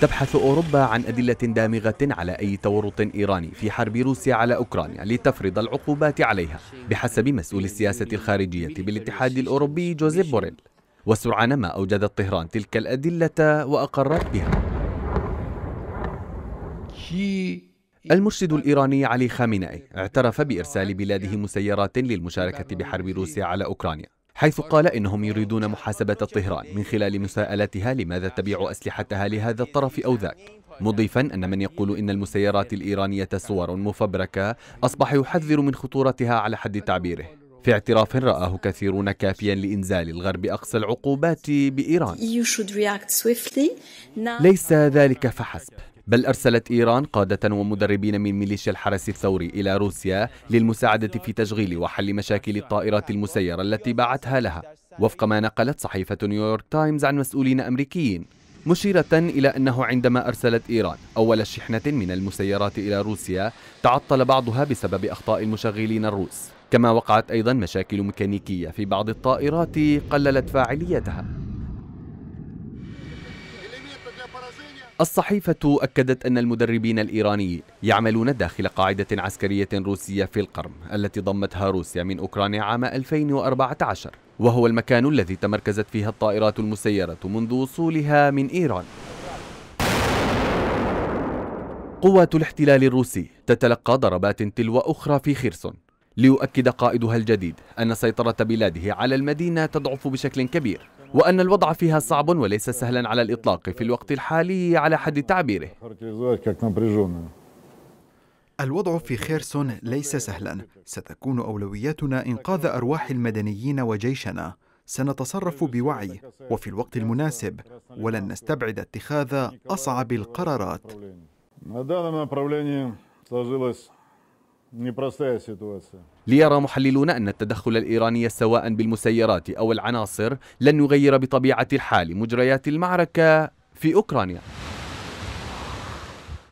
تبحث أوروبا عن أدلة دامغة على أي تورط إيراني في حرب روسيا على أوكرانيا لتفرض العقوبات عليها بحسب مسؤول السياسة الخارجية بالاتحاد الأوروبي جوزيف بوريل وسرعان ما أوجدت طهران تلك الأدلة وأقرت بها المرشد الإيراني علي خامنئي اعترف بإرسال بلاده مسيرات للمشاركة بحرب روسيا على أوكرانيا حيث قال إنهم يريدون محاسبة طهران من خلال مساءلتها لماذا تبيع أسلحتها لهذا الطرف أو ذاك مضيفا أن من يقول إن المسيرات الإيرانية صور مفبركة أصبح يحذر من خطورتها على حد تعبيره في اعتراف رآه كثيرون كافيا لإنزال الغرب أقصى العقوبات بإيران ليس ذلك فحسب بل أرسلت إيران قادة ومدربين من ميليشيا الحرس الثوري إلى روسيا للمساعدة في تشغيل وحل مشاكل الطائرات المسيرة التي باعتها لها وفق ما نقلت صحيفة نيويورك تايمز عن مسؤولين أمريكيين مشيرة إلى أنه عندما أرسلت إيران أول شحنة من المسيرات إلى روسيا تعطل بعضها بسبب أخطاء المشغلين الروس كما وقعت أيضا مشاكل ميكانيكية في بعض الطائرات قللت فاعليتها الصحيفة أكدت أن المدربين الإيرانيين يعملون داخل قاعدة عسكرية روسية في القرم التي ضمتها روسيا من أوكرانيا عام 2014 وهو المكان الذي تمركزت فيها الطائرات المسيرة منذ وصولها من إيران قوات الاحتلال الروسي تتلقى ضربات تلو أخرى في خيرسون ليؤكد قائدها الجديد أن سيطرة بلاده على المدينة تضعف بشكل كبير وأن الوضع فيها صعب وليس سهلا على الإطلاق في الوقت الحالي على حد تعبيره الوضع في خيرسون ليس سهلا ستكون أولوياتنا إنقاذ أرواح المدنيين وجيشنا سنتصرف بوعي وفي الوقت المناسب ولن نستبعد اتخاذ أصعب القرارات ليرى محللون أن التدخل الإيراني سواء بالمسيرات أو العناصر لن يغير بطبيعة الحال مجريات المعركة في أوكرانيا